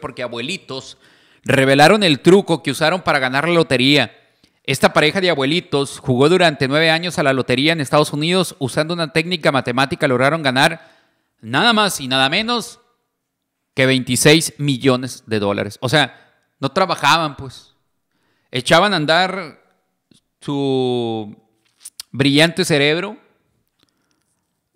porque abuelitos revelaron el truco que usaron para ganar la lotería. Esta pareja de abuelitos jugó durante nueve años a la lotería en Estados Unidos usando una técnica matemática lograron ganar nada más y nada menos que 26 millones de dólares. O sea, no trabajaban pues. Echaban a andar su brillante cerebro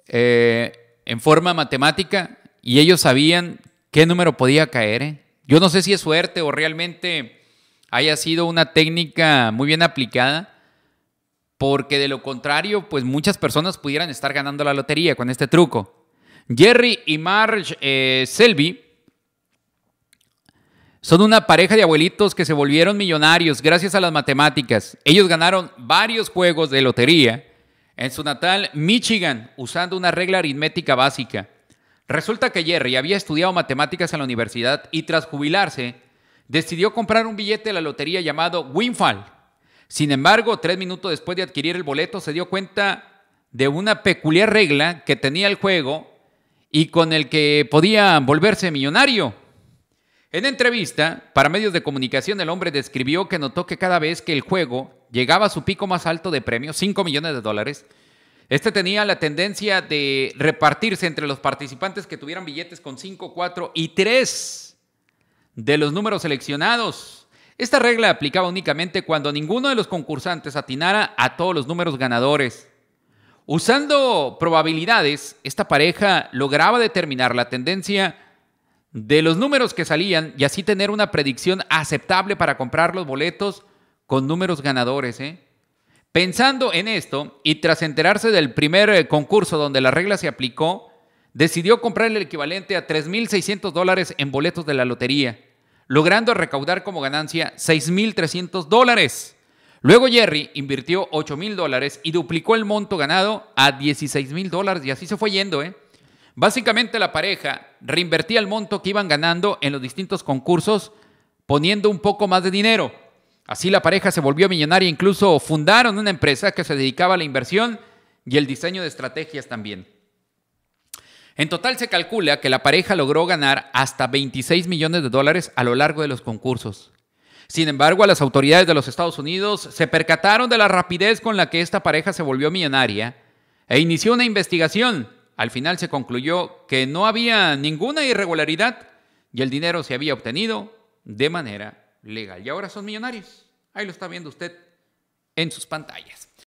eh, en forma matemática y ellos sabían qué número podía caer. Eh? Yo no sé si es suerte o realmente haya sido una técnica muy bien aplicada, porque de lo contrario, pues muchas personas pudieran estar ganando la lotería con este truco. Jerry y Marge eh, Selby son una pareja de abuelitos que se volvieron millonarios gracias a las matemáticas. Ellos ganaron varios juegos de lotería en su natal Michigan usando una regla aritmética básica. Resulta que Jerry había estudiado matemáticas en la universidad y tras jubilarse, decidió comprar un billete de la lotería llamado Winfall. Sin embargo, tres minutos después de adquirir el boleto, se dio cuenta de una peculiar regla que tenía el juego y con el que podía volverse millonario. En entrevista para medios de comunicación, el hombre describió que notó que cada vez que el juego llegaba a su pico más alto de premios, 5 millones de dólares, este tenía la tendencia de repartirse entre los participantes que tuvieran billetes con 5, 4 y 3 de los números seleccionados. Esta regla aplicaba únicamente cuando ninguno de los concursantes atinara a todos los números ganadores. Usando probabilidades, esta pareja lograba determinar la tendencia de los números que salían y así tener una predicción aceptable para comprar los boletos con números ganadores. ¿eh? Pensando en esto y tras enterarse del primer eh, concurso donde la regla se aplicó, decidió comprar el equivalente a 3.600 dólares en boletos de la lotería, logrando recaudar como ganancia 6.300 dólares. Luego Jerry invirtió 8.000 dólares y duplicó el monto ganado a 16.000 dólares y así se fue yendo. ¿eh? Básicamente la pareja reinvertía el monto que iban ganando en los distintos concursos poniendo un poco más de dinero. Así la pareja se volvió millonaria, e incluso fundaron una empresa que se dedicaba a la inversión y el diseño de estrategias también. En total se calcula que la pareja logró ganar hasta 26 millones de dólares a lo largo de los concursos. Sin embargo, las autoridades de los Estados Unidos se percataron de la rapidez con la que esta pareja se volvió millonaria e inició una investigación. Al final se concluyó que no había ninguna irregularidad y el dinero se había obtenido de manera legal. Y ahora son millonarios. Ahí lo está viendo usted en sus pantallas.